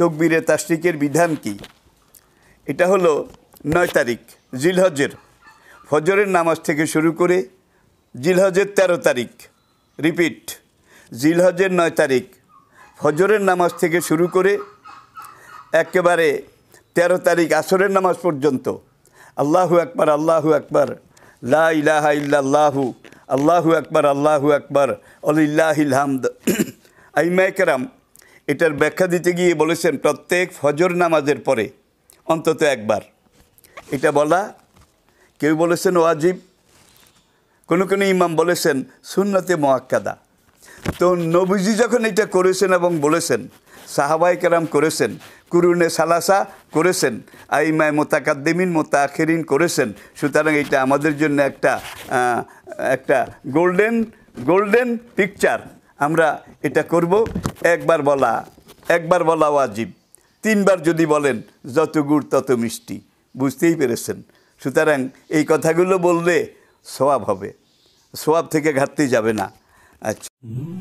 তকবিরে তাসরিকের বিধান কি এটা হলো নয় তারিখ জিলহজের ফজরের নামাজ থেকে শুরু করে জিলহজের ১৩ তারিখ রিপিট জিলহজের নয় তারিখ ফজরের নামাজ থেকে শুরু করে একেবারে ১৩ তারিখ আসরের নামাজ পর্যন্ত আল্লাহু আকবার আল্লাহু আকবার লা ইলাহা ইল্লাল্লাহু আল্লাহু আকবার আল্লাহু আকবার অলিল্লাহিল হামদ আইমাইকরাম এটার ব্যাখ্যা দিতে গিয়ে বলেছেন প্রত্যেক ফজর নামাজের পরে অন্তত একবার এটা বলা কেউ বলেছেন ওয়াজিব কোনো কোনো ইমাম বলেছেন সুন্নতে মোয়াক্কাদা তো নবীজি যখন এটা করেছেন এবং বলেছেন সাহাবাই কালাম করেছেন কুরুনে সালাসা করেছেন আইমায় মোতাকাদ্দিমিন মোতাখেরিন করেছেন সুতরাং এটা আমাদের জন্য একটা একটা গোল্ডেন গোল্ডেন পিকচার আমরা এটা করব একবার বলা একবার বলা ওয়াজিব তিনবার যদি বলেন যত গুড় তত মিষ্টি বুঝতেই পেরেছেন সুতরাং এই কথাগুলো বললে সোয়াব হবে সোয়াব থেকে ঘাটতেই যাবে না আচ্ছা